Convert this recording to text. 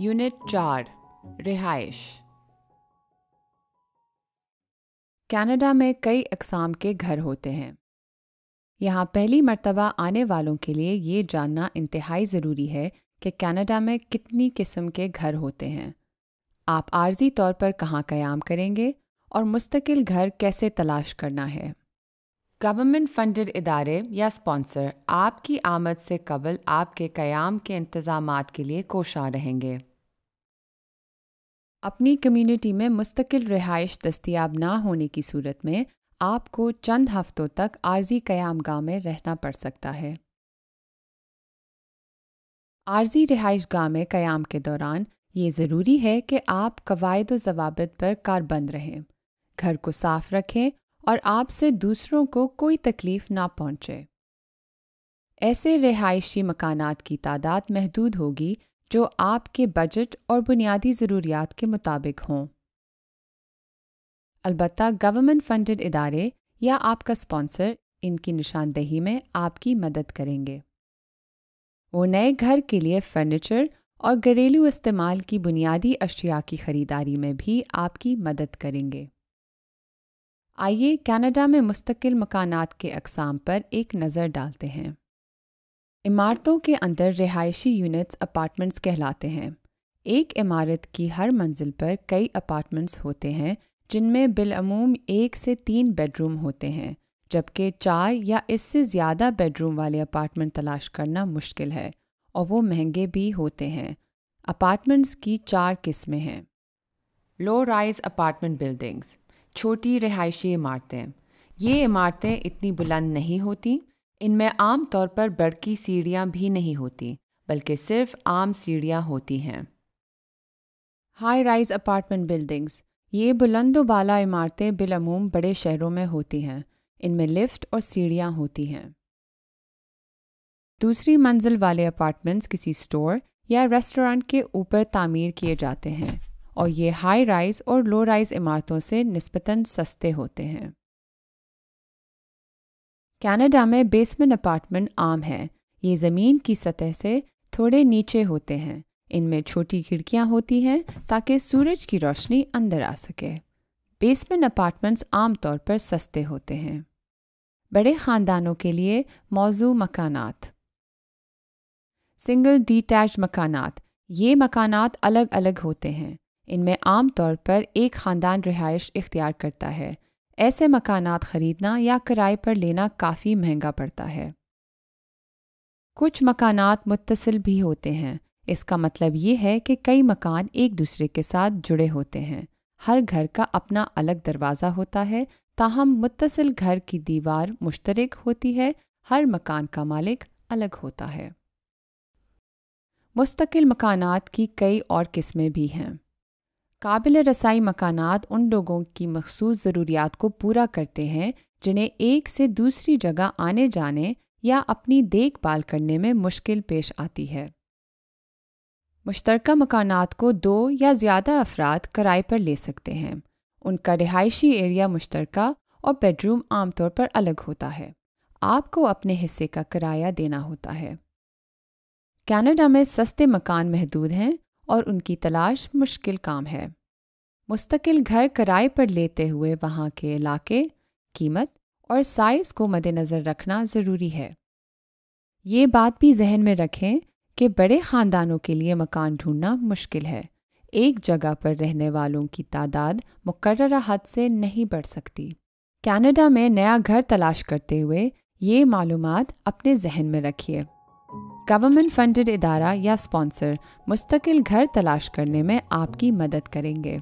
unit चार रिहाइश Canada में कई अकसाम के घर होते हैं यहाँ पहली मर्तबा आने वालों के लिए ये जानना इंतहाई ज़रूरी है कि कनाडा में कितनी किस्म के घर होते हैं आप आर्जी तौर पर कहाँ क़याम करेंगे और मुस्तकिल घर कैसे तलाश करना है गवर्नमेंट फंडेड इदारे या स्पॉन्सर आपकी आमद से कबल आपके क़याम के इंतज़ाम के लिए कोशां रहेंगे अपनी कम्युनिटी में मुस्तकिल रिहाइश दस्तियाब ना होने की सूरत में आपको चंद हफ्तों तक आर्जी क़याम गाह में रहना पड़ सकता है आर्जी रिहाइश गाह में क़याम के दौरान ये ज़रूरी है कि आप कवायद जवाब पर कारबंद रहें घर को साफ रखें और आपसे दूसरों को कोई तकलीफ ना पहुंचे ऐसे रिहायशी मकानात की तादाद महदूद होगी जो आपके बजट और बुनियादी ज़रूरियात के मुताबिक हों अलबत् गवर्नमेंट फंडेड इदारे या आपका स्पॉन्सर इनकी निशानदेही में आपकी मदद करेंगे वो नए घर के लिए फर्नीचर और घरेलू इस्तेमाल की बुनियादी अशिया की खरीदारी में भी आपकी मदद करेंगे आइए कनाडा में मुस्तकिल मकानात के अकसाम पर एक नज़र डालते हैं इमारतों के अंदर रिहायशी यूनिट्स अपार्टमेंट्स कहलाते हैं एक इमारत की हर मंजिल पर कई अपार्टमेंट्स होते हैं जिनमें बिलूम एक से तीन बेडरूम होते हैं जबकि चार या इससे ज़्यादा बेडरूम वाले अपार्टमेंट तलाश करना मुश्किल है और वो महंगे भी होते हैं अपार्टमेंट्स की चार किस्में हैं लो राइज अपार्टमेंट बिल्डिंग्स छोटी रिहायशी इमारतें ये इमारतें इतनी बुलंद नहीं होती इनमें आम तौर पर बड़की सीढ़ियाँ भी नहीं होती बल्कि सिर्फ आम सीढ़ियाँ होती हैं हाई राइज अपार्टमेंट बिल्डिंग्स ये बुलंद बाला इमारतें बिलमूम बड़े शहरों में होती हैं इनमें लिफ्ट और सीढ़ियाँ होती हैं दूसरी मंजिल वाले अपार्टमेंट्स किसी स्टोर या रेस्टोरेंट के ऊपर तामीर किए जाते हैं और ये हाई राइज और लो राइज इमारतों से नस्बता सस्ते होते हैं कनाडा में बेसमेंट अपार्टमेंट आम है ये ज़मीन की सतह से थोड़े नीचे होते हैं इनमें छोटी खिड़कियां होती हैं ताकि सूरज की रोशनी अंदर आ सके बेसमेंट अपार्टमेंट्स आमतौर पर सस्ते होते हैं बड़े ख़ानदानों के लिए मौजू मकानात सिंगल डिटैच मकानात ये मकानात अलग अलग होते हैं इनमें आमतौर पर एक ख़ानदान रिहाइश इख्तियार करता है ऐसे मकानात खरीदना या किराए पर लेना काफ़ी महंगा पड़ता है कुछ मकानात मुतसिल भी होते हैं इसका मतलब ये है कि कई मकान एक दूसरे के साथ जुड़े होते हैं हर घर का अपना अलग दरवाज़ा होता है ताहम मुतसिल घर की दीवार मुश्तरक होती है हर मकान का मालिक अलग होता है मुस्तकिल मकानात की कई और किस्में भी हैं काबिल रसाई मकानात उन लोगों की मखसूस ज़रूरियात को पूरा करते हैं जिन्हें एक से दूसरी जगह आने जाने या अपनी देखभाल करने में मुश्किल पेश आती है मुश्तरक मकानात को दो या ज़्यादा अफराद किराए पर ले सकते हैं उनका रिहायशी एरिया मुश्तरक और बेडरूम आमतौर पर अलग होता है आपको अपने हिस्से का किराया देना होता है कनाडा में सस्ते मकान महदूद हैं और उनकी तलाश मुश्किल काम है मुस्तकिल घर किराए पर लेते हुए वहाँ के इलाके कीमत और साइज़ को मद्देनज़र रखना ज़रूरी है ये बात भी जहन में रखें कि बड़े ख़ानदानों के लिए मकान ढूंढना मुश्किल है एक जगह पर रहने वालों की तादाद मुकर हद से नहीं बढ़ सकती कनाडा में नया घर तलाश करते हुए ये मालूम अपने जहन में रखिए गवर्नमेंट फंडेड इदारा या स्पॉन्सर मुस्तकिल घर तलाश करने में आपकी मदद करेंगे